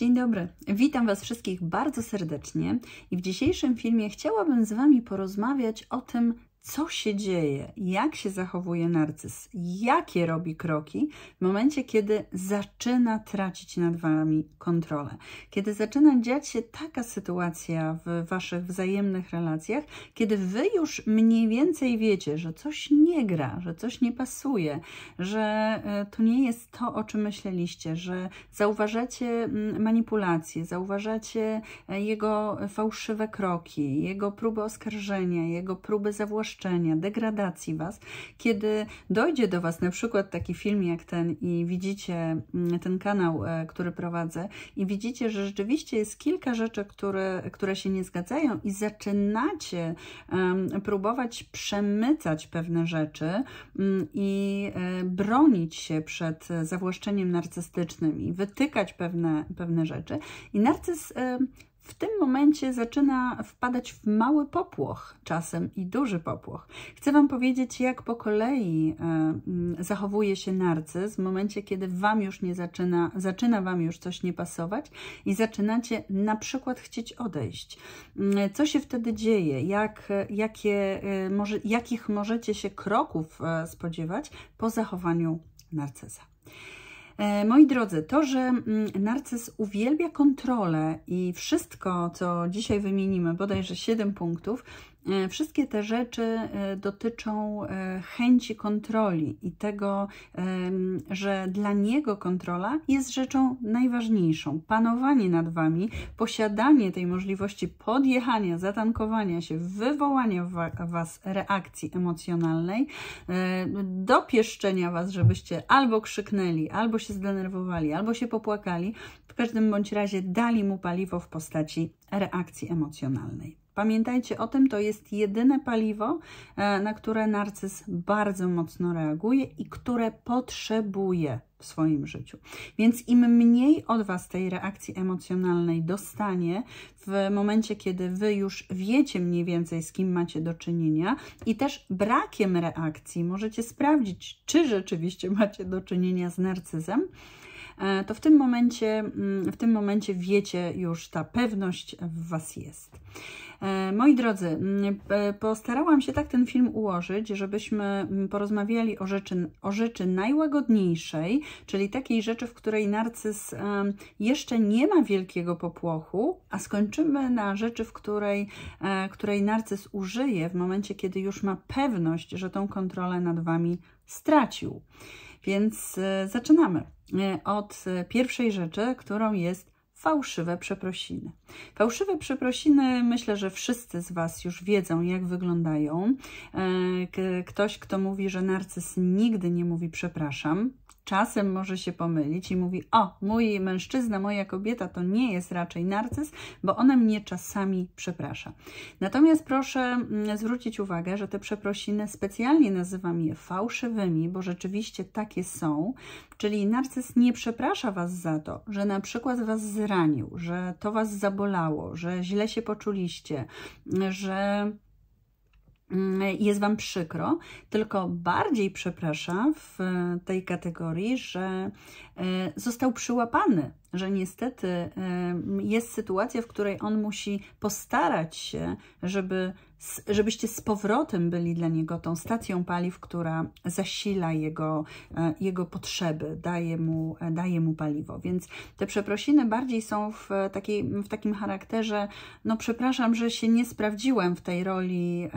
Dzień dobry, witam Was wszystkich bardzo serdecznie i w dzisiejszym filmie chciałabym z Wami porozmawiać o tym, co się dzieje, jak się zachowuje narcyz, jakie robi kroki w momencie, kiedy zaczyna tracić nad Wami kontrolę. Kiedy zaczyna dziać się taka sytuacja w Waszych wzajemnych relacjach, kiedy Wy już mniej więcej wiecie, że coś nie gra, że coś nie pasuje, że e, to nie jest to, o czym myśleliście, że zauważacie mm, manipulacje, zauważacie e, jego fałszywe kroki, jego próby oskarżenia, jego próby zawłaszczenia, degradacji Was, kiedy dojdzie do Was na przykład taki film jak ten i widzicie mm, ten kanał, e, który prowadzę i widzicie, że rzeczywiście jest kilka rzeczy, które, które się nie zgadzają i zaczynacie um, próbować przemycać pewne rzeczy um, i e, bronić się przed zawłaszczeniem narcystycznym i wytykać pewne, pewne rzeczy i narcyz w tym momencie zaczyna wpadać w mały popłoch czasem i duży popłoch. Chcę Wam powiedzieć, jak po kolei e, zachowuje się narcyz w momencie, kiedy Wam już nie zaczyna, zaczyna Wam już coś nie pasować i zaczynacie na przykład chcieć odejść. Mm, co się wtedy dzieje? Jak, jakie, e, może, jakich możecie się kroków e, spodziewać po zachowaniu narcyza? E, moi drodzy, to, że mm, narcyz uwielbia kontrolę i wszystko, co dzisiaj wymienimy, bodajże 7 punktów, E, wszystkie te rzeczy e, dotyczą e, chęci kontroli i tego, że dla niego kontrola jest rzeczą najważniejszą. Panowanie nad wami, posiadanie tej możliwości podjechania, zatankowania się, wywołania w was reakcji emocjonalnej, dopieszczenia was, żebyście albo krzyknęli, albo się zdenerwowali, albo się popłakali, w każdym bądź razie dali mu paliwo w postaci reakcji emocjonalnej. Pamiętajcie o tym, to jest jedyne paliwo, e, na które narcyz bardzo mocno reaguje i które potrzebuje w swoim życiu. Więc im mniej od Was tej reakcji emocjonalnej dostanie w momencie, kiedy Wy już wiecie mniej więcej, z kim macie do czynienia i też brakiem reakcji możecie sprawdzić, czy rzeczywiście macie do czynienia z narcyzem, e, to w tym momencie, mm, w tym momencie wiecie już, ta pewność w Was jest. E, moi drodzy, e, postarałam się tak ten film ułożyć, żebyśmy porozmawiali o rzeczy, o rzeczy najłagodniejszej, czyli takiej rzeczy, w której narcyz jeszcze nie ma wielkiego popłochu, a skończymy na rzeczy, w której, e, której narcyz użyje w momencie, kiedy już ma pewność, że tą kontrolę nad Wami stracił. Więc zaczynamy od pierwszej rzeczy, którą jest fałszywe przeprosiny. Fałszywe przeprosiny myślę, że wszyscy z Was już wiedzą, jak wyglądają. E, ktoś, kto mówi, że narcyz nigdy nie mówi przepraszam, czasem może się pomylić i mówi: O, mój mężczyzna, moja kobieta to nie jest raczej narcyz, bo ona mnie czasami przeprasza. Natomiast proszę mm, zwrócić uwagę, że te przeprosiny specjalnie nazywam je fałszywymi, bo rzeczywiście takie są. Czyli narcyz nie przeprasza Was za to, że na przykład Was zranił, że to Was zabolało, że źle się poczuliście, że Mm, jest Wam przykro, tylko bardziej przepraszam w e, tej kategorii, że e, został przyłapany, że niestety e, jest sytuacja, w której on musi postarać się, żeby żebyście z powrotem byli dla niego tą stacją paliw, która zasila jego, e, jego potrzeby, daje mu, e, daje mu paliwo. Więc te przeprosiny bardziej są w, e, takiej, w takim charakterze, no przepraszam, że się nie sprawdziłem w tej roli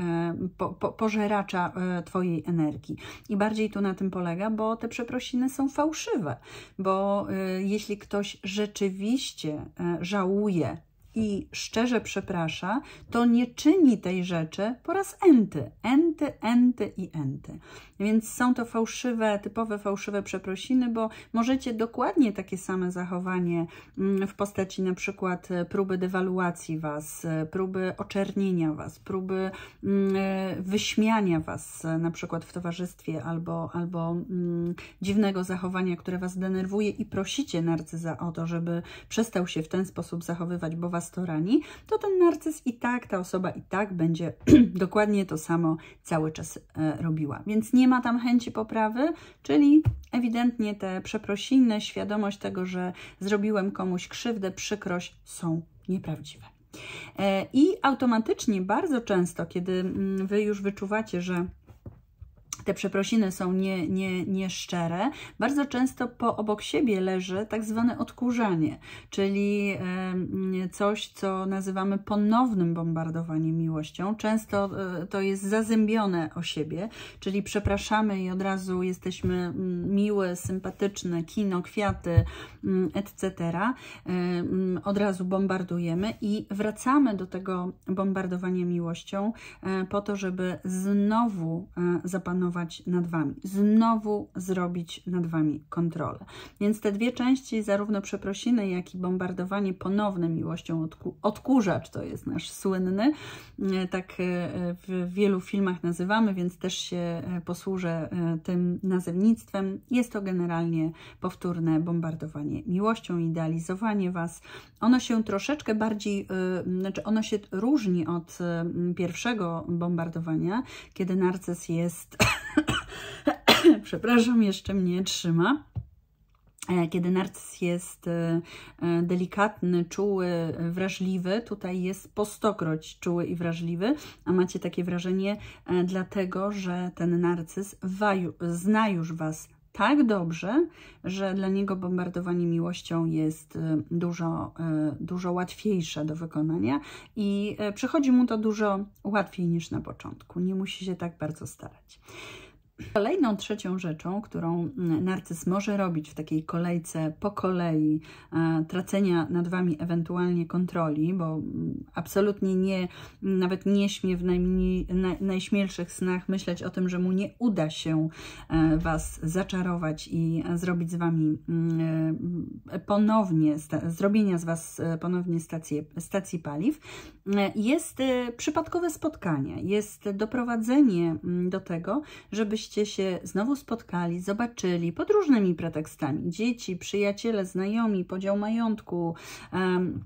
po, po, pożeracza Twojej energii. I bardziej tu na tym polega, bo te przeprosiny są fałszywe, bo jeśli ktoś rzeczywiście żałuje i szczerze przeprasza, to nie czyni tej rzeczy po raz enty. Enty, enty i enty. Więc są to fałszywe, typowe fałszywe przeprosiny, bo możecie dokładnie takie same zachowanie mm, w postaci na przykład e, próby dewaluacji Was, e, próby oczernienia Was, próby mm, e, wyśmiania Was na przykład w towarzystwie albo, albo mm, dziwnego zachowania, które Was denerwuje i prosicie narcyza o to, żeby przestał się w ten sposób zachowywać, bo Was to rani, to ten narcyz i tak, ta osoba i tak będzie dokładnie to samo cały czas e, robiła. Więc nie ma tam chęci poprawy, czyli ewidentnie te przeprosiny, świadomość tego, że zrobiłem komuś krzywdę, przykrość są nieprawdziwe. E, I automatycznie bardzo często, kiedy mm, wy już wyczuwacie, że te przeprosiny są nie, nie, nieszczere, bardzo często po obok siebie leży tak zwane odkurzanie, czyli coś, co nazywamy ponownym bombardowaniem miłością. Często e, to jest zazębione o siebie, czyli przepraszamy i od razu jesteśmy mm, miłe, sympatyczne, kino, kwiaty, mm, etc. Od razu bombardujemy i wracamy do tego bombardowania miłością e, po to, żeby znowu e, zapanować nad Wami, znowu zrobić nad Wami kontrolę. Więc te dwie części, zarówno przeprosiny, jak i bombardowanie ponowne miłością odkurzacz, to jest nasz słynny, e, tak e, w wielu filmach nazywamy, więc też się e, posłużę tym nazewnictwem. Jest to generalnie powtórne bombardowanie miłością, idealizowanie Was. Ono się troszeczkę bardziej, znaczy ono się różni od pierwszego bombardowania, kiedy narcyz jest przepraszam, jeszcze mnie trzyma. E, kiedy narcyz jest e, e, delikatny, czuły, wrażliwy, tutaj jest po stokroć czuły i wrażliwy, a macie takie wrażenie dlatego, że ten narcyz zna już Was tak dobrze, że dla niego bombardowanie miłością jest y, dużo, y, dużo łatwiejsze do wykonania i y, przychodzi mu to dużo łatwiej niż na początku. Nie musi się tak bardzo starać. Kolejną trzecią rzeczą, którą mm, narcyz może robić w takiej kolejce po kolei e, tracenia nad Wami ewentualnie kontroli, bo mm, absolutnie nie, nawet nie śmie w najmniej, na, najśmielszych snach myśleć o tym, że mu nie uda się e, Was zaczarować i e, zrobić z Wami mm, ponownie, zrobienia z Was ponownie stację, stacji paliw, jest przypadkowe spotkanie, jest doprowadzenie do tego, żebyście żebyście się znowu spotkali, zobaczyli pod różnymi pretekstami. Dzieci, przyjaciele, znajomi, podział majątku, um,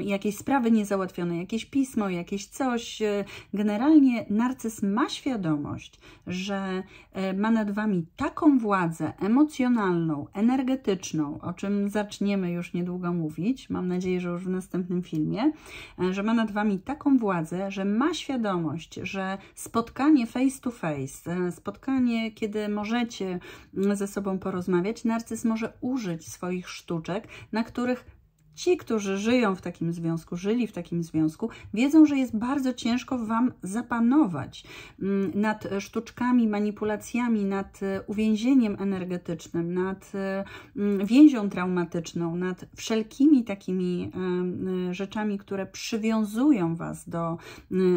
jakieś sprawy niezałatwione, jakieś pismo, jakieś coś. E, generalnie narcyz ma świadomość, że e, ma nad Wami taką władzę emocjonalną, energetyczną, o czym zaczniemy już niedługo mówić, mam nadzieję, że już w następnym filmie, e, że ma nad Wami taką władzę, że ma świadomość, że spotkanie face to face, spotkanie, kiedy możecie mm, ze sobą porozmawiać, narcyz może użyć swoich sztuczek, na których Ci, którzy żyją w takim związku, żyli w takim związku, wiedzą, że jest bardzo ciężko Wam zapanować mm, nad sztuczkami, manipulacjami, nad e, uwięzieniem energetycznym, nad e, mm, więzią traumatyczną, nad wszelkimi takimi e, rzeczami, które przywiązują Was do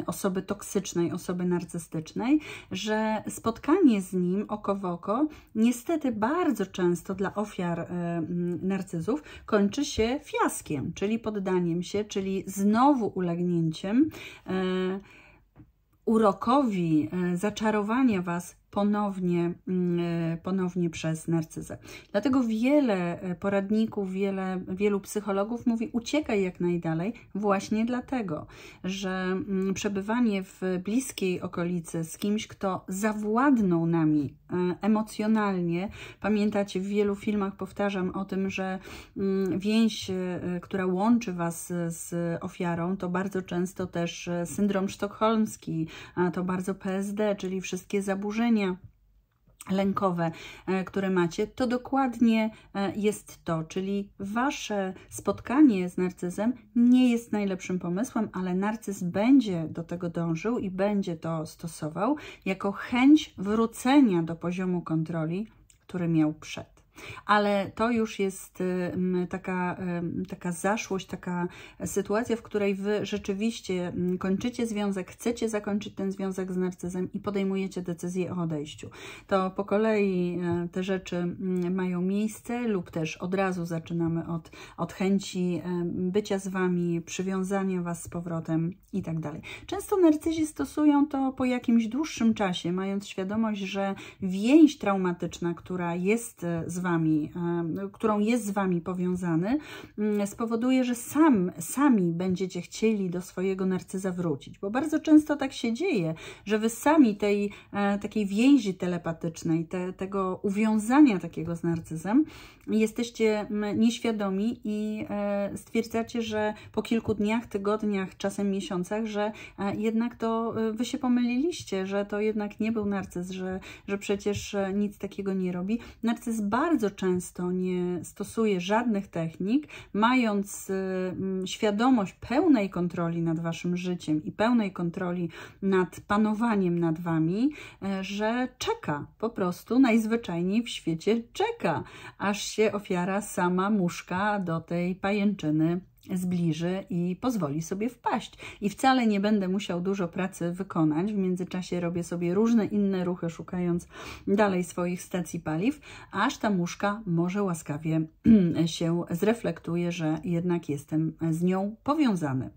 osoby toksycznej, osoby narcystycznej, że spotkanie z nim oko w oko niestety bardzo często dla ofiar narcyzów kończy się fiaskiem czyli poddaniem się, czyli znowu ulegnięciem e, urokowi, e, zaczarowania Was ponownie, mm, e, ponownie przez narcyzę. Dlatego wiele e, poradników, wiele, wielu psychologów mówi uciekaj jak najdalej właśnie dlatego, że mm, przebywanie w bliskiej okolicy z kimś, kto zawładnął nami e, emocjonalnie, pamiętacie w wielu filmach powtarzam o tym, że mm, więź, która łączy Was z ofiarą, to bardzo często też syndrom sztokholmski, to bardzo PSD, czyli wszystkie zaburzenia zaburzenia lękowe, e, które macie, to dokładnie e, jest to, czyli wasze spotkanie z narcyzem nie jest najlepszym pomysłem, ale narcyz będzie do tego dążył i będzie to stosował jako chęć wrócenia do poziomu kontroli, który miał przed ale to już jest taka, taka zaszłość, taka sytuacja, w której Wy rzeczywiście kończycie związek, chcecie zakończyć ten związek z narcyzem i podejmujecie decyzję o odejściu. To po kolei e, te rzeczy mają miejsce lub też od razu zaczynamy od, od chęci bycia z Wami, przywiązania Was z powrotem i tak dalej. Często narcyzi stosują to po jakimś dłuższym czasie, mając świadomość, że więź traumatyczna, która jest e, z Wami wami, którą jest z wami powiązany, mm, spowoduje, że sam, sami będziecie chcieli do swojego narcyza wrócić, bo bardzo często tak się dzieje, że wy sami tej e, takiej więzi telepatycznej, te, tego uwiązania takiego z narcyzem jesteście mm, nieświadomi i e, stwierdzacie, że po kilku dniach, tygodniach, czasem miesiącach, że e, jednak to wy się pomyliliście, że to jednak nie był narcyz, że, że przecież nic takiego nie robi. Narcyz bardzo bardzo często nie stosuje żadnych technik, mając y, mm, świadomość pełnej kontroli nad waszym życiem i pełnej kontroli nad panowaniem nad wami, y, że czeka, po prostu najzwyczajniej w świecie czeka, aż się ofiara sama muszka do tej pajęczyny zbliży i pozwoli sobie wpaść. I wcale nie będę musiał dużo pracy wykonać. W międzyczasie robię sobie różne inne ruchy, szukając dalej swoich stacji paliw, aż ta muszka może łaskawie się zreflektuje, że jednak jestem z nią powiązany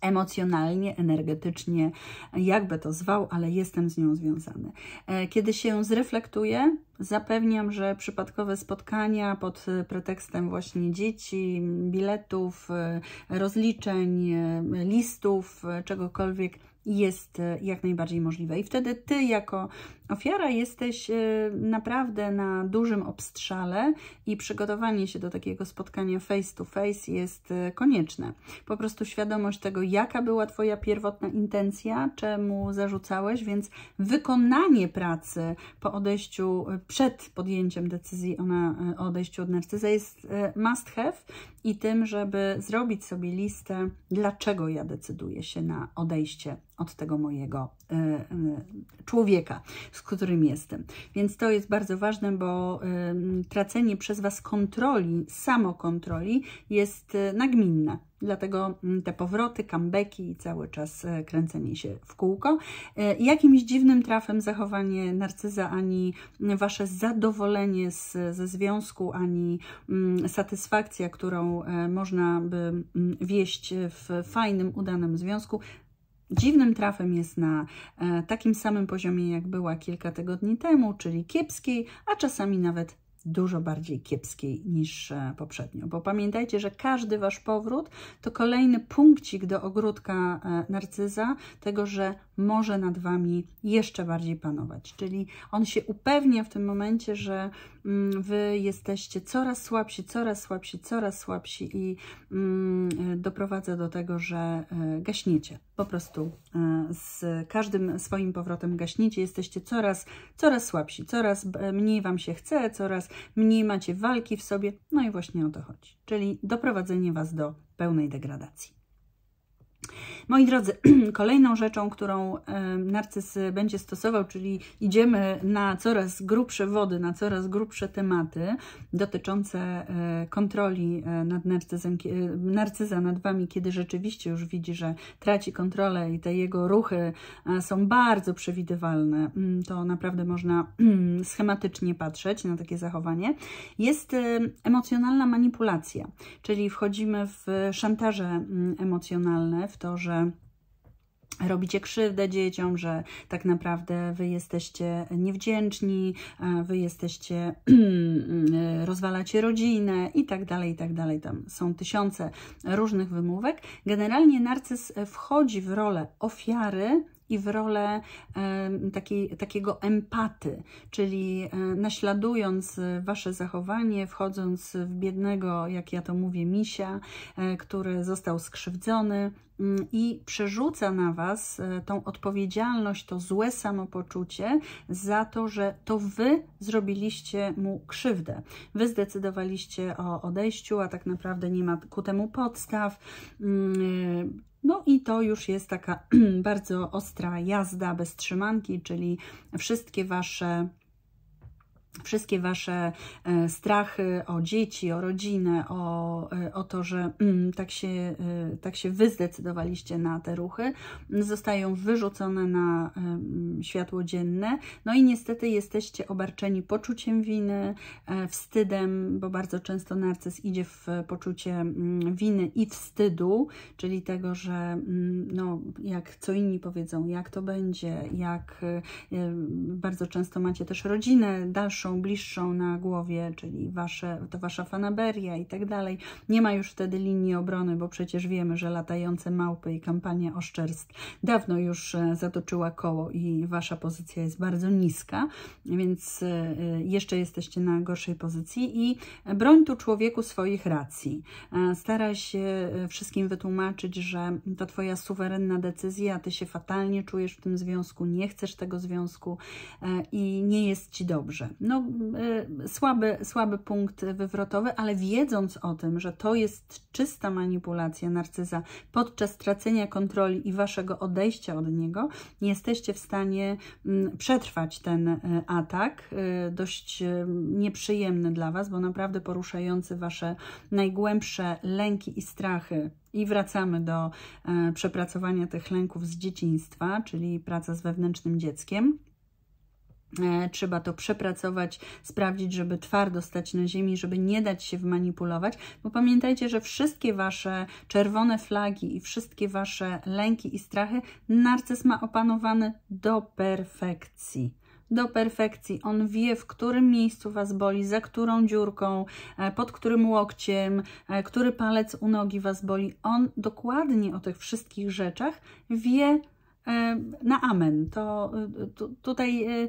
emocjonalnie, energetycznie, jakby to zwał, ale jestem z nią związany. E, kiedy się zreflektuję, zapewniam, że przypadkowe spotkania pod e, pretekstem właśnie dzieci, biletów, e, rozliczeń, listów, czegokolwiek – jest e, jak najbardziej możliwe. I wtedy ty, jako ofiara, jesteś e, naprawdę na dużym obstrzale i przygotowanie się do takiego spotkania face to face jest e, konieczne. Po prostu świadomość tego, jaka była twoja pierwotna intencja, czemu zarzucałeś, więc wykonanie pracy po odejściu, przed podjęciem decyzji o, odejściu od narcyza jest must have i tym, żeby zrobić sobie listę, dlaczego ja decyduję się na odejście od tego mojego y, y, człowieka, z którym jestem. Więc to jest bardzo ważne, bo y, tracenie przez Was kontroli, samokontroli jest e, nagminne Dlatego mm, te powroty, comebacki i cały czas e, kręcenie się w kółko. E, jakimś dziwnym trafem zachowanie narcyza, ani Wasze zadowolenie z, ze związku, ani mm, satysfakcja, którą e, można by mm, wieść w fajnym, udanym związku, dziwnym trafem jest na takim samym poziomie, jak była kilka tygodni temu, czyli kiepskiej, a czasami nawet dużo bardziej kiepskiej niż e, poprzednio. Bo pamiętajcie, że każdy Wasz powrót to kolejny punkcik do ogródka e, narcyza, tego, że może nad Wami jeszcze bardziej panować. Czyli on się upewnia w tym momencie, że mm, Wy jesteście coraz słabsi, coraz słabsi, coraz słabsi i mm, doprowadza do tego, że e, gaśniecie. Po prostu z każdym swoim powrotem gaśniecie, jesteście coraz, coraz słabsi, coraz mniej Wam się chce, coraz mniej macie walki w sobie, no i właśnie o to chodzi, czyli doprowadzenie Was do pełnej degradacji. Moi drodzy, kolejną rzeczą, którą narcyz będzie stosował, czyli idziemy na coraz grubsze wody, na coraz grubsze tematy dotyczące e, kontroli e, nad narcyzem, e, narcyza nad Wami, kiedy rzeczywiście już widzi, że traci kontrolę i te jego ruchy są bardzo przewidywalne, mm, to naprawdę można schematycznie patrzeć na takie zachowanie, jest emocjonalna manipulacja, czyli wchodzimy w szantaże mm, emocjonalne, w to, że robicie krzywdę dzieciom, że tak naprawdę wy jesteście niewdzięczni, wy jesteście, rozwalacie rodzinę i tak dalej, i tak dalej. Tam są tysiące różnych wymówek. Generalnie narcyz wchodzi w rolę ofiary, i w rolę takiej, takiego empaty, czyli e, naśladując e, wasze zachowanie, wchodząc w biednego, jak ja to mówię, misia, e, który został skrzywdzony, mm, i przerzuca na Was tą odpowiedzialność, to złe samopoczucie za to, że to Wy zrobiliście mu krzywdę. Wy zdecydowaliście o odejściu, a tak naprawdę nie ma ku temu podstaw. Mm, no i to już jest taka bardzo ostra jazda bez trzymanki, czyli wszystkie Wasze wszystkie wasze e, strachy o dzieci, o rodzinę, o, e, o to, że mm, tak, się, e, tak się wy zdecydowaliście na te ruchy, zostają wyrzucone na światło dzienne. No i niestety jesteście obarczeni poczuciem winy, wstydem, bo bardzo często narcyz idzie w poczucie winy i wstydu, czyli tego, że no, jak co inni powiedzą, jak to będzie, jak bardzo często macie też rodzinę, dalszą szerszą, bliższą na głowie, czyli wasze, to wasza fanaberia i tak dalej. Nie ma już wtedy linii obrony, bo przecież wiemy, że latające małpy i kampania oszczerstw dawno już e, zatoczyła koło i wasza pozycja jest bardzo niska, więc e, jeszcze jesteście na gorszej pozycji i broń tu człowieku swoich racji. E, Staraj się wszystkim wytłumaczyć, że to twoja suwerenna decyzja, ty się fatalnie czujesz w tym związku, nie chcesz tego związku i nie jest ci dobrze. No no, e, słaby, słaby punkt wywrotowy, ale wiedząc o tym, że to jest czysta manipulacja narcyza podczas tracenia kontroli i waszego odejścia od niego, jesteście w stanie mm, przetrwać ten e, atak, e, dość nieprzyjemny dla was, bo naprawdę poruszający wasze najgłębsze lęki i strachy. I wracamy do przepracowania tych lęków z dzieciństwa, czyli praca z wewnętrznym dzieckiem. E, trzeba to przepracować, sprawdzić, żeby twardo stać na ziemi, żeby nie dać się wmanipulować, bo pamiętajcie, że wszystkie Wasze czerwone flagi i wszystkie Wasze lęki i strachy narcyz ma opanowany do perfekcji do perfekcji. On wie, w którym miejscu Was boli, za którą dziurką, e, pod którym łokciem, e, który palec u nogi Was boli. On dokładnie o tych wszystkich rzeczach wie, E, na amen. To e, tutaj e,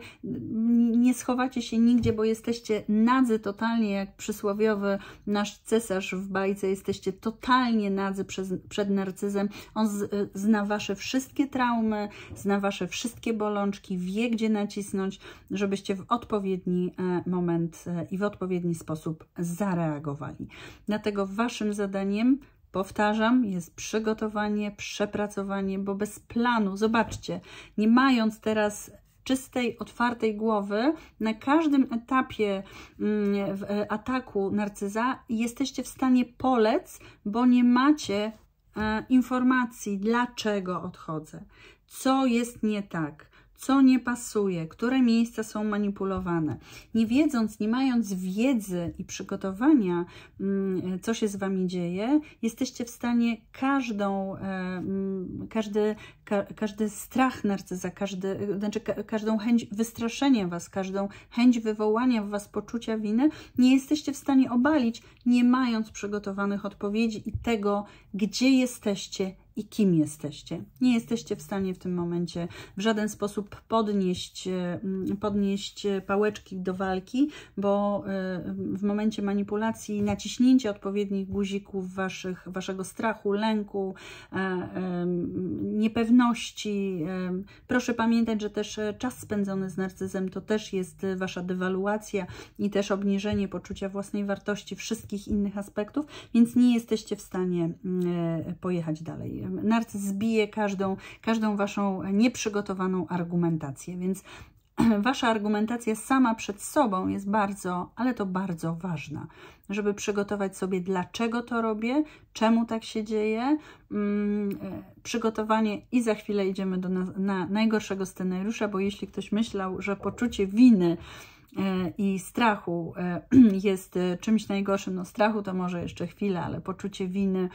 nie schowacie się nigdzie, bo jesteście nadzy totalnie, jak przysłowiowy nasz cesarz w bajce. Jesteście totalnie nadzy przez, przed narcyzem. On z, zna wasze wszystkie traumy, zna wasze wszystkie bolączki, wie gdzie nacisnąć, żebyście w odpowiedni moment i w odpowiedni sposób zareagowali. Dlatego waszym zadaniem Powtarzam, jest przygotowanie, przepracowanie, bo bez planu, zobaczcie, nie mając teraz czystej, otwartej głowy, na każdym etapie mm, e, ataku narcyza jesteście w stanie polec, bo nie macie e, informacji, dlaczego odchodzę, co jest nie tak co nie pasuje, które miejsca są manipulowane. Nie wiedząc, nie mając wiedzy i przygotowania, mm, co się z Wami dzieje, jesteście w stanie każdą, e, mm, każdy, ka, każdy strach narcyza, każdy, znaczy ka, każdą chęć wystraszenia Was, każdą chęć wywołania w Was poczucia winy, nie jesteście w stanie obalić, nie mając przygotowanych odpowiedzi i tego, gdzie jesteście, i kim jesteście. Nie jesteście w stanie w tym momencie w żaden sposób podnieść, e, podnieść pałeczki do walki, bo e, w momencie manipulacji naciśnięcie odpowiednich guzików waszych, waszego strachu, lęku, e, niepewności. Proszę pamiętać, że też czas spędzony z narcyzem to też jest wasza dewaluacja i też obniżenie poczucia własnej wartości, wszystkich innych aspektów, więc nie jesteście w stanie pojechać dalej narcyz zbije każdą, każdą waszą nieprzygotowaną argumentację, więc wasza argumentacja sama przed sobą jest bardzo, ale to bardzo ważna, żeby przygotować sobie, dlaczego to robię, czemu tak się dzieje, mm, e, przygotowanie i za chwilę idziemy do na, na najgorszego scenariusza, bo jeśli ktoś myślał, że poczucie winy E, i strachu e, jest e, czymś najgorszym. No strachu to może jeszcze chwilę, ale poczucie winy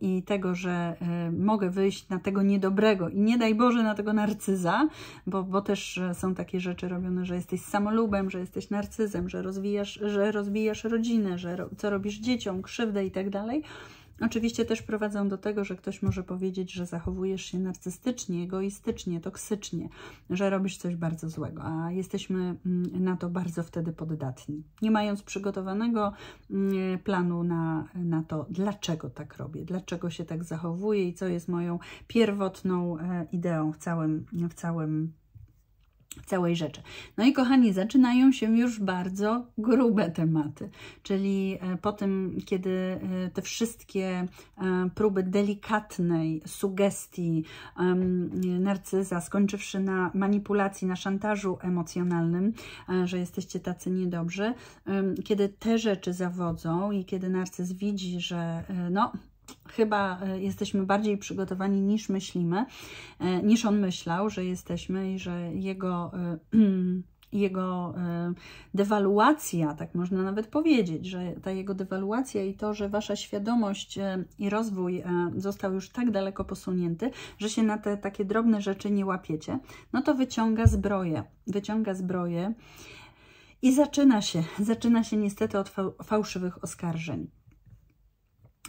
i tego, że mogę wyjść na tego niedobrego i nie daj Boże na tego narcyza, bo, bo też są takie rzeczy robione, że jesteś samolubem, że jesteś narcyzem, że rozwijasz, że rozbijasz rodzinę, że co robisz dzieciom, krzywdę i tak dalej Oczywiście też prowadzą do tego, że ktoś może powiedzieć, że zachowujesz się narcystycznie, egoistycznie, toksycznie, że robisz coś bardzo złego, a jesteśmy mm, na to bardzo wtedy poddatni. Nie mając przygotowanego mm, planu na, na to, dlaczego tak robię, dlaczego się tak zachowuję i co jest moją pierwotną e, ideą w całym, w całym całej rzeczy. No i kochani, zaczynają się już bardzo grube tematy, czyli e, po tym, kiedy e, te wszystkie e, próby delikatnej sugestii narcyza, skończywszy na manipulacji, na szantażu emocjonalnym, że jesteście tacy niedobrzy, kiedy te rzeczy zawodzą i kiedy narcyz widzi, że no, chyba e, jesteśmy bardziej przygotowani niż myślimy, e, niż on myślał, że jesteśmy i że jego, e, jego dewaluacja, tak można nawet powiedzieć, że ta jego dewaluacja i to, że wasza świadomość i rozwój został już tak daleko posunięty, że się na te takie drobne rzeczy nie łapiecie, no to wyciąga zbroję, wyciąga zbroję i zaczyna się, zaczyna się niestety od fałszywych oskarżeń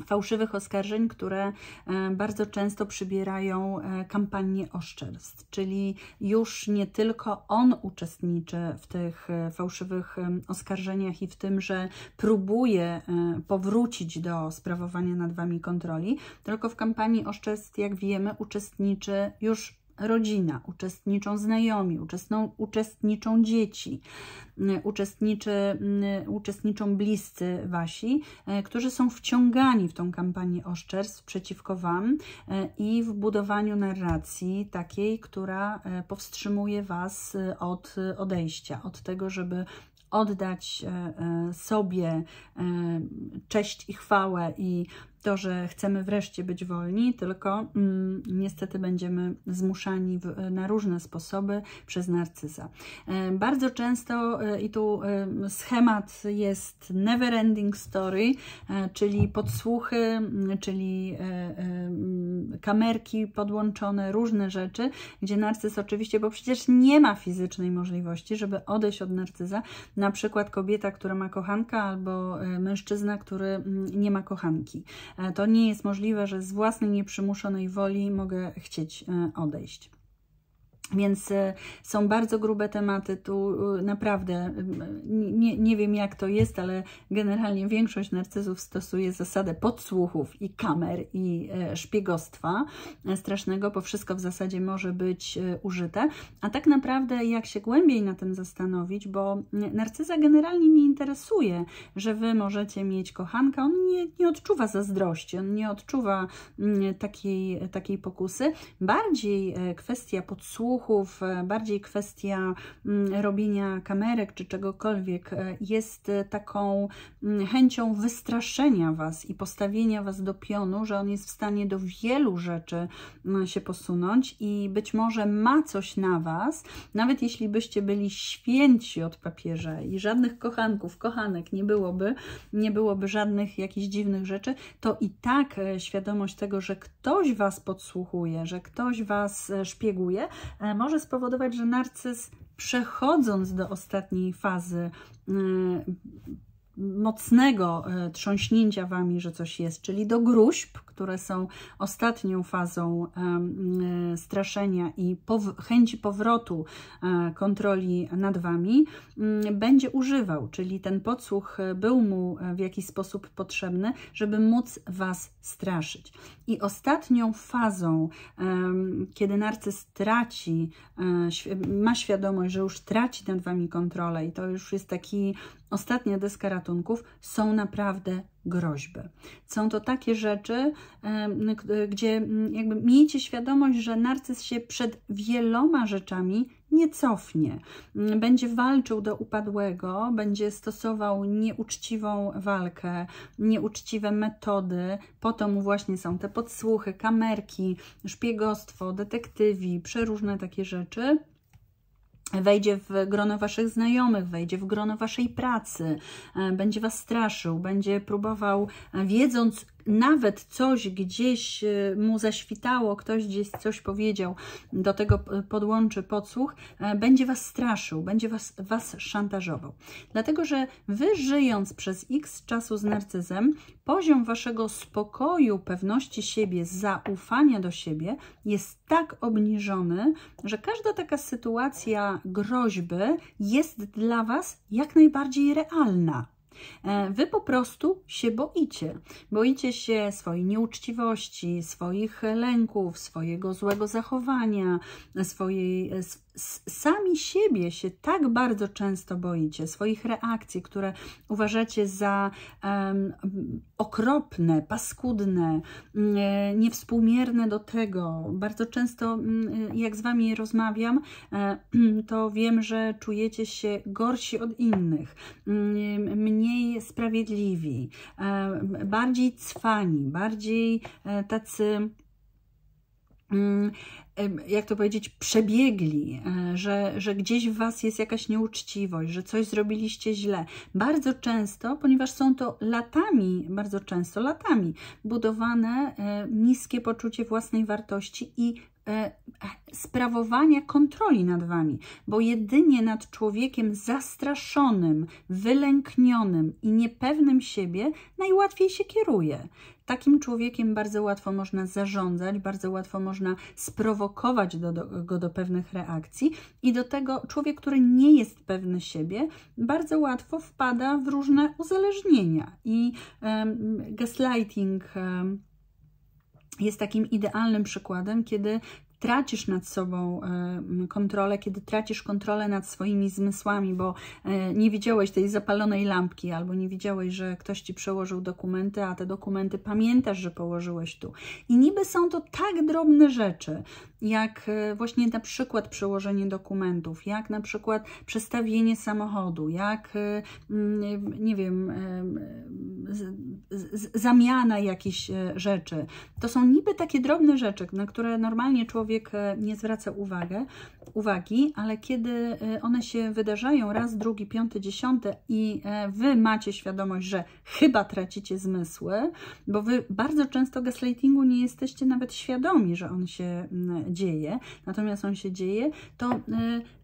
fałszywych oskarżeń, które e, bardzo często przybierają e, kampanię oszczerstw, czyli już nie tylko on uczestniczy w tych e, fałszywych oskarżeniach i w tym, że próbuje powrócić do sprawowania nad Wami kontroli, tylko w kampanii oszczerstw, jak wiemy, uczestniczy już rodzina, uczestniczą znajomi, uczestną, uczestniczą dzieci, uczestniczy, uczestniczą bliscy wasi, e, którzy są wciągani w tą kampanię oszczerstw przeciwko wam e, i w budowaniu narracji takiej, która e, powstrzymuje was od odejścia, od tego, żeby oddać sobie cześć i chwałę i to, że chcemy wreszcie być wolni, tylko mm, niestety będziemy zmuszani w, na różne sposoby przez narcyza. E, bardzo często e, i tu e, schemat jest never ending story, czyli podsłuchy, czyli kamerki podłączone, różne rzeczy, gdzie narcyz oczywiście, bo przecież nie ma fizycznej możliwości, żeby odejść od narcyza, na przykład kobieta, która ma kochanka albo mężczyzna, który nie ma kochanki. E, to nie jest możliwe, że z własnej nieprzymuszonej woli mogę chcieć e, odejść. Więc e, są bardzo grube tematy, tu e, naprawdę nie, nie wiem jak to jest, ale generalnie większość narcyzów stosuje zasadę podsłuchów i kamer i e, szpiegostwa strasznego, bo wszystko w zasadzie może być użyte. A tak naprawdę jak się głębiej na tym zastanowić, bo narcyza generalnie nie interesuje, że Wy możecie mieć kochanka, on nie, nie odczuwa zazdrości, on nie odczuwa takiej, takiej pokusy. Bardziej kwestia podsłuchu ruchów, e, bardziej kwestia mm, robienia kamerek czy czegokolwiek e, jest e, taką mm, chęcią wystraszenia Was i postawienia Was do pionu, że on jest w stanie do wielu rzeczy mm, się posunąć i być może ma coś na Was, nawet jeśli byście byli święci od papieża i żadnych kochanków, kochanek nie byłoby, nie byłoby żadnych jakichś dziwnych rzeczy, to i tak świadomość tego, że ktoś Was podsłuchuje, że ktoś Was szpieguje, może spowodować, że narcyz przechodząc do ostatniej fazy y, mocnego e, trząśnięcia Wami, że coś jest, czyli do gruźb, które są ostatnią fazą e, straszenia i chęci powrotu e, kontroli nad Wami, mm, będzie używał, czyli ten podsłuch był mu w jakiś sposób potrzebny, żeby móc Was straszyć. I ostatnią fazą, kiedy narcyz traci, ma świadomość, że już traci nad Wami kontrolę i to już jest taki ostatnia deska ratunków, są naprawdę groźby. Są to takie rzeczy, gdzie jakby miejcie świadomość, że narcyz się przed wieloma rzeczami nie cofnie. Będzie walczył do upadłego, będzie stosował nieuczciwą walkę, nieuczciwe metody. Po to mu właśnie są te podsłuchy, kamerki, szpiegostwo, detektywi, przeróżne takie rzeczy. Wejdzie w grono waszych znajomych, wejdzie w grono waszej pracy, e, będzie was straszył, będzie próbował, e, wiedząc nawet coś gdzieś e, mu zaświtało, ktoś gdzieś coś powiedział, do tego podłączy podsłuch, e, będzie Was straszył, będzie Was, was szantażował. Dlatego, że Wy żyjąc przez x czasu z narcyzem, poziom Waszego spokoju, pewności siebie, zaufania do siebie jest tak obniżony, że każda taka sytuacja groźby jest dla Was jak najbardziej realna. E, wy po prostu się boicie. Boicie się swojej nieuczciwości, swoich lęków, swojego złego zachowania, swojej e, sami siebie się tak bardzo często boicie, swoich reakcji, które uważacie za um, okropne, paskudne, mm, e, niewspółmierne do tego. Bardzo często, mm, e, jak z Wami rozmawiam, e, to wiem, że czujecie się gorsi od innych, mm, mniej sprawiedliwi, bardziej cwani, bardziej tacy jak to powiedzieć, przebiegli, e, że, że gdzieś w Was jest jakaś nieuczciwość, że coś zrobiliście źle. Bardzo często, ponieważ są to latami, bardzo często latami budowane e, niskie poczucie własnej wartości i E, sprawowania kontroli nad wami, bo jedynie nad człowiekiem zastraszonym, wylęknionym i niepewnym siebie najłatwiej się kieruje. Takim człowiekiem bardzo łatwo można zarządzać, bardzo łatwo można sprowokować do, do, go do pewnych reakcji i do tego człowiek, który nie jest pewny siebie, bardzo łatwo wpada w różne uzależnienia i um, gaslighting, um, jest takim idealnym przykładem, kiedy tracisz nad sobą e, kontrolę, kiedy tracisz kontrolę nad swoimi zmysłami, bo e, nie widziałeś tej zapalonej lampki albo nie widziałeś, że ktoś ci przełożył dokumenty, a te dokumenty pamiętasz, że położyłeś tu. I niby są to tak drobne rzeczy, jak e, właśnie na przykład przełożenie dokumentów, jak na przykład przestawienie samochodu, jak e, mm, nie wiem, e, zamiana jakichś rzeczy. To są niby takie drobne rzeczy, na które normalnie człowiek nie zwraca uwagę, uwagi, ale kiedy one się wydarzają raz, drugi, piąty, dziesiąty i Wy macie świadomość, że chyba tracicie zmysły, bo Wy bardzo często gaslightingu nie jesteście nawet świadomi, że on się mm, dzieje, natomiast on się dzieje, to y,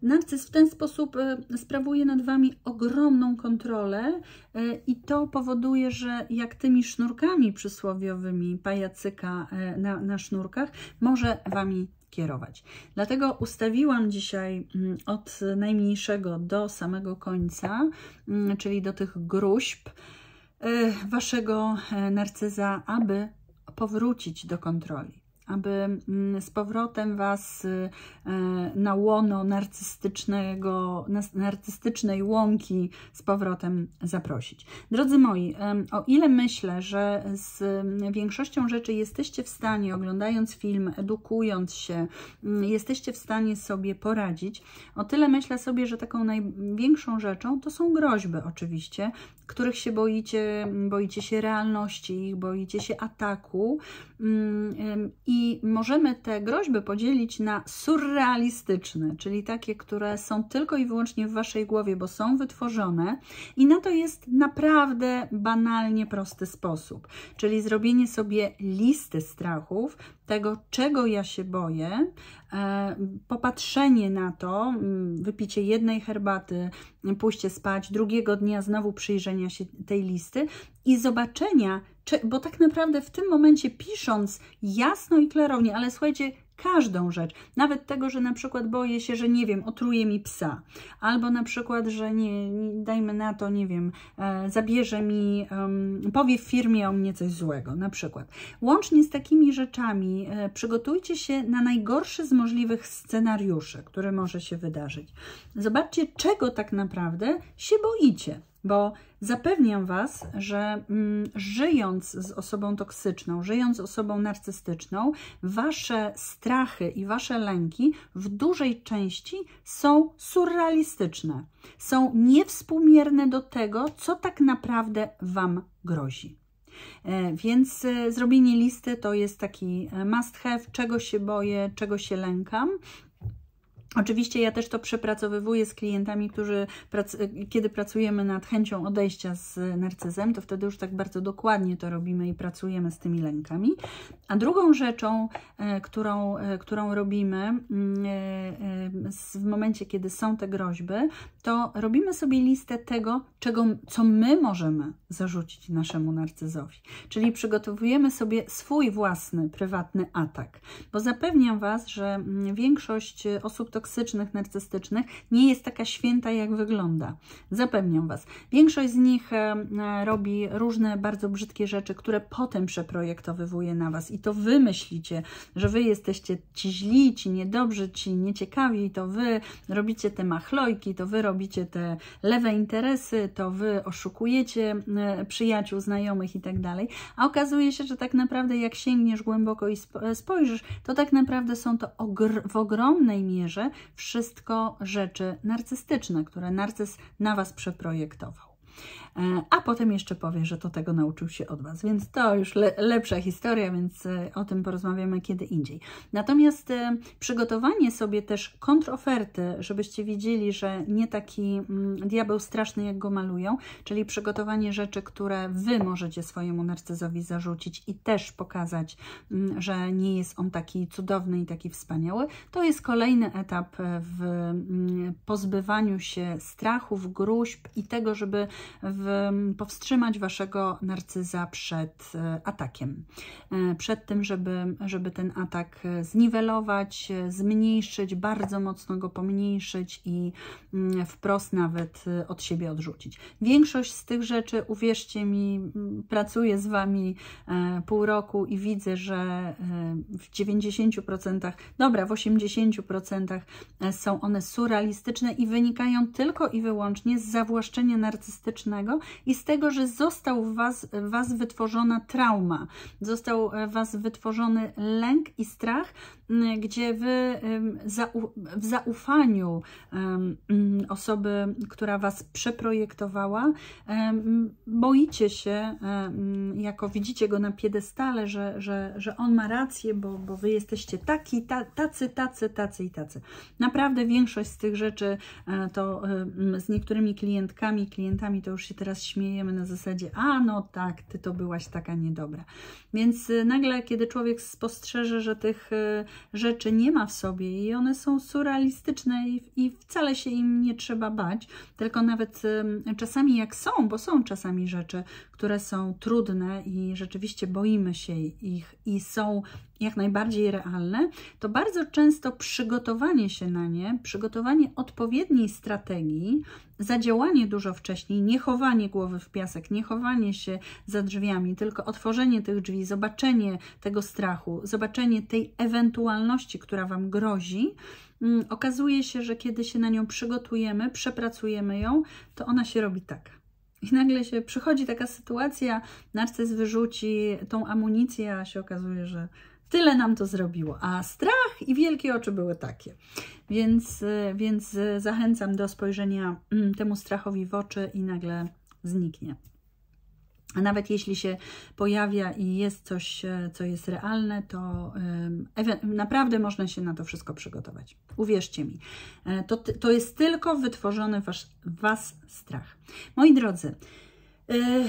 narcyz w ten sposób y, sprawuje nad Wami ogromną kontrolę y, i to powoduje, że jak tymi sznurkami przysłowiowymi pajacyka na, na sznurkach może Wami kierować. Dlatego ustawiłam dzisiaj mm, od najmniejszego do samego końca, mm, czyli do tych gruźb waszego e, narcyza, aby powrócić do kontroli aby mm, z powrotem Was y, e, na łono narcystycznego, narcystycznej łąki z powrotem zaprosić. Drodzy moi, o ile myślę, że z mm, większością rzeczy jesteście w stanie, oglądając film, edukując się, mm, jesteście w stanie sobie poradzić, o tyle myślę sobie, że taką największą rzeczą to są groźby oczywiście, których się boicie, mm, boicie się realności, boicie się ataku mm, i możemy te groźby podzielić na surrealistyczne, czyli takie, które są tylko i wyłącznie w Waszej głowie, bo są wytworzone i na to jest naprawdę banalnie prosty sposób, czyli zrobienie sobie listy strachów, tego, czego ja się boję, e, popatrzenie na to, wypicie jednej herbaty, pójście spać, drugiego dnia znowu przyjrzenia się tej listy i zobaczenia, bo tak naprawdę w tym momencie pisząc jasno i klarownie, ale słuchajcie, każdą rzecz, nawet tego, że na przykład boję się, że nie wiem, otruje mi psa, albo na przykład, że nie, dajmy na to, nie wiem, e, zabierze mi, powie w firmie o mnie coś złego, na przykład. Łącznie z takimi rzeczami e, przygotujcie się na najgorszy z możliwych scenariuszy, który może się wydarzyć. Zobaczcie, czego tak naprawdę się boicie bo zapewniam Was, że mm, żyjąc z osobą toksyczną, żyjąc z osobą narcystyczną, Wasze strachy i Wasze lęki w dużej części są surrealistyczne, są niewspółmierne do tego, co tak naprawdę Wam grozi. E, więc e, zrobienie listy to jest taki e, must have, czego się boję, czego się lękam Oczywiście ja też to przepracowywuję z klientami, którzy prac kiedy pracujemy nad chęcią odejścia z narcyzem, to wtedy już tak bardzo dokładnie to robimy i pracujemy z tymi lękami. A drugą rzeczą, e, którą, e, którą robimy mm, e, w momencie, kiedy są te groźby, to robimy sobie listę tego, czego, co my możemy zarzucić naszemu narcyzowi. Czyli przygotowujemy sobie swój własny, prywatny atak. Bo zapewniam Was, że mm, większość osób to toksycznych, narcystycznych nie jest taka święta, jak wygląda. Zapewniam Was. Większość z nich e, e, robi różne bardzo brzydkie rzeczy, które potem przeprojektowywuje na Was i to Wy myślicie, że Wy jesteście ci źli, ci niedobrzy, ci nieciekawi, to Wy robicie te machlojki, to Wy robicie te lewe interesy, to Wy oszukujecie e, przyjaciół, znajomych i tak dalej, a okazuje się, że tak naprawdę jak sięgniesz głęboko i spojrzysz, to tak naprawdę są to ogr w ogromnej mierze wszystko rzeczy narcystyczne, które narcyz na Was przeprojektował. E, a potem jeszcze powie, że to tego nauczył się od Was. Więc to już le lepsza historia, więc e, o tym porozmawiamy kiedy indziej. Natomiast e, przygotowanie sobie też kontroferty, żebyście wiedzieli, że nie taki mm, diabeł straszny, jak go malują, czyli przygotowanie rzeczy, które Wy możecie swojemu narcyzowi zarzucić i też pokazać, mm, że nie jest on taki cudowny i taki wspaniały, to jest kolejny etap w mm, pozbywaniu się strachów, gruźb i tego, żeby w w, powstrzymać waszego narcyza przed e, atakiem. E, przed tym, żeby, żeby ten atak e, zniwelować, zmniejszyć, bardzo mocno go pomniejszyć i mm, wprost nawet od siebie odrzucić. Większość z tych rzeczy, uwierzcie mi, mm, pracuję z wami pół roku i widzę, że w 90%, dobra, w 80% są one surrealistyczne i wynikają tylko i wyłącznie z zawłaszczenia narcystycznego tego i z tego, że został w was, w was wytworzona trauma, został w e, was wytworzony lęk i strach, Y, gdzie wy w zaufaniu mm, osoby, która was przeprojektowała, boicie się, jako widzicie go na piedestale, że, że, że on ma rację, bo, bo wy jesteście taki, tacy, tacy, tacy i tacy. Naprawdę większość z tych rzeczy e, to z niektórymi klientkami, klientami to już się teraz śmiejemy na zasadzie, a no tak, ty to byłaś taka niedobra. Więc y, nagle, kiedy człowiek spostrzeże, że tych y, rzeczy nie ma w sobie i one są surrealistyczne i, i wcale się im nie trzeba bać, tylko nawet czasami jak są, bo są czasami rzeczy, które są trudne i rzeczywiście boimy się ich i są jak najbardziej realne, to bardzo często przygotowanie się na nie, przygotowanie odpowiedniej strategii, zadziałanie dużo wcześniej, nie chowanie głowy w piasek, nie chowanie się za drzwiami, tylko otworzenie tych drzwi, zobaczenie tego strachu, zobaczenie tej ewentualności, która Wam grozi, mm, okazuje się, że kiedy się na nią przygotujemy, przepracujemy ją, to ona się robi tak. I nagle się przychodzi taka sytuacja, narcyz wyrzuci tą amunicję, a się okazuje, że Tyle nam to zrobiło, a strach i wielkie oczy były takie. Więc, y, więc y, zachęcam do spojrzenia mm, temu strachowi w oczy i nagle zniknie. A nawet jeśli się pojawia i jest coś, e, co jest realne, to naprawdę można się na to wszystko przygotować. Uwierzcie mi, e, to, to jest tylko wytworzony was strach. Moi drodzy, E,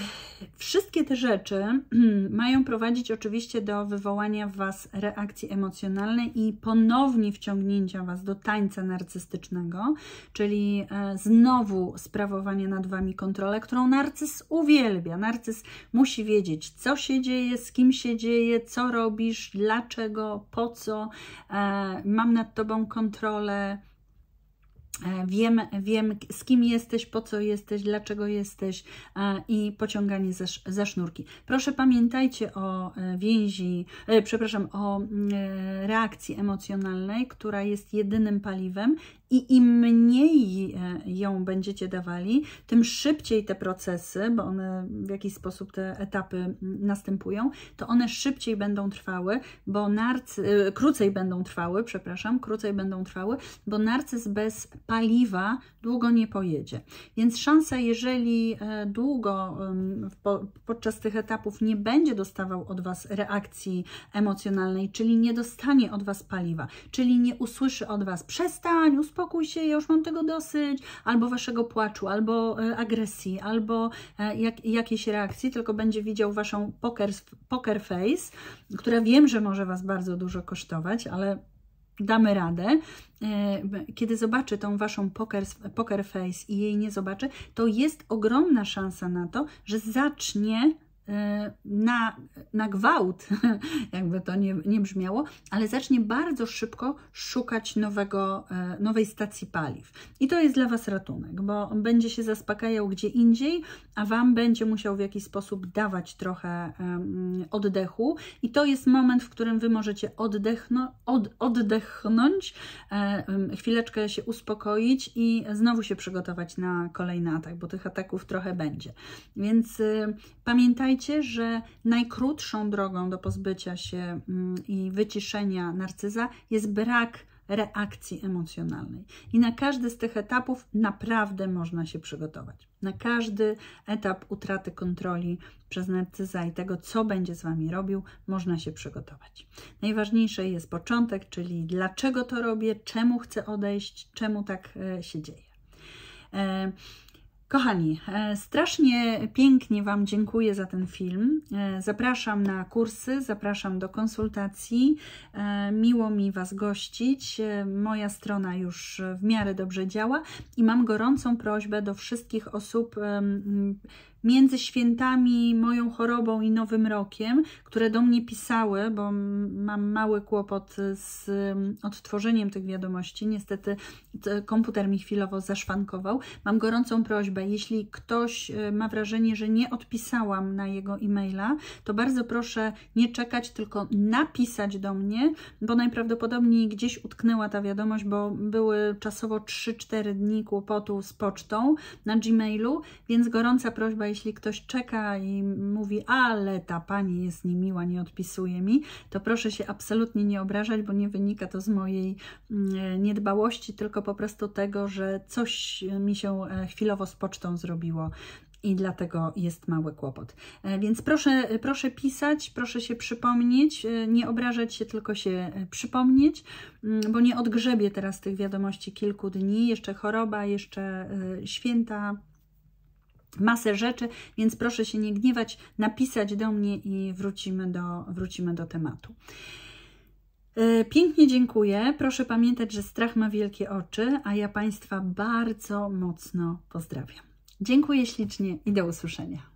wszystkie te rzeczy mają prowadzić oczywiście do wywołania w Was reakcji emocjonalnej i ponownie wciągnięcia Was do tańca narcystycznego, czyli e, znowu sprawowania nad Wami kontrolę, którą narcyz uwielbia. Narcyz musi wiedzieć, co się dzieje, z kim się dzieje, co robisz, dlaczego, po co, e, mam nad Tobą kontrolę E, wiem, wiem, z kim jesteś, po co jesteś, dlaczego jesteś e, i pociąganie za, za sznurki. Proszę pamiętajcie o e, więzi, przepraszam, o mm, reakcji emocjonalnej, która jest jedynym paliwem i im mniej ją będziecie dawali, tym szybciej te procesy, bo one w jakiś sposób te etapy mm, następują, to one szybciej będą trwały, bo narcy, krócej będą trwały, przepraszam, krócej będą trwały, bo narcyz bez paliwa długo nie pojedzie. Więc szansa, jeżeli e, długo podczas tych etapów nie będzie dostawał od Was reakcji emocjonalnej, czyli nie dostanie od Was paliwa, czyli nie usłyszy od Was przestań, uspokój się, ja już mam tego dosyć, albo Waszego płaczu, albo e, agresji, albo e, jak, jakiejś reakcji, tylko będzie widział Waszą poker, poker face, która wiem, że może Was bardzo dużo kosztować, ale damy radę. E, kiedy zobaczy tą Waszą poker, poker face i jej nie zobaczy, to jest ogromna szansa na to, że zacznie E, na, na gwałt, jakby to nie, nie brzmiało, ale zacznie bardzo szybko szukać nowego, e, nowej stacji paliw. I to jest dla Was ratunek, bo będzie się zaspokajał gdzie indziej, a Wam będzie musiał w jakiś sposób dawać trochę oddechu. I to jest moment, w którym Wy możecie oddechno, od, oddechnąć, e, chwileczkę się uspokoić i znowu się przygotować na kolejny atak, bo tych ataków trochę będzie. Więc y, pamiętajcie, pamiętajcie, że najkrótszą drogą do pozbycia się mm, i wyciszenia narcyza jest brak reakcji emocjonalnej. I na każdy z tych etapów naprawdę można się przygotować. Na każdy etap utraty kontroli przez narcyza i tego, co będzie z Wami robił, można się przygotować. Najważniejszy jest początek, czyli dlaczego to robię, czemu chcę odejść, czemu tak e, się dzieje. E, Kochani, e, strasznie pięknie Wam dziękuję za ten film. E, zapraszam na kursy, zapraszam do konsultacji. E, miło mi Was gościć. Moja strona już w miarę dobrze działa i mam gorącą prośbę do wszystkich osób między świętami, moją chorobą i Nowym Rokiem, które do mnie pisały, bo mam mały kłopot z odtworzeniem tych wiadomości. Niestety komputer mi chwilowo zaszwankował. Mam gorącą prośbę, jeśli ktoś e, ma wrażenie, że nie odpisałam na jego e-maila, to bardzo proszę nie czekać, tylko napisać do mnie, bo najprawdopodobniej gdzieś utknęła ta wiadomość, bo były czasowo 3-4 dni kłopotu z pocztą na Gmailu, więc gorąca prośba, jeśli ktoś czeka i mówi, ale ta pani jest niemiła, nie odpisuje mi, to proszę się absolutnie nie obrażać, bo nie wynika to z mojej mm, e, niedbałości, tylko po prostu tego, że coś mi się e, chwilowo z pocztą zrobiło i dlatego jest mały kłopot. E, więc proszę, proszę pisać, proszę się przypomnieć, nie obrażać się, tylko się przypomnieć, mm, bo nie odgrzebię teraz tych wiadomości kilku dni, jeszcze choroba, jeszcze święta, masę rzeczy, więc proszę się nie gniewać, napisać do mnie i wrócimy do, wrócimy do tematu. E, pięknie dziękuję. Proszę pamiętać, że strach ma wielkie oczy, a ja Państwa bardzo mocno pozdrawiam. Dziękuję ślicznie i do usłyszenia.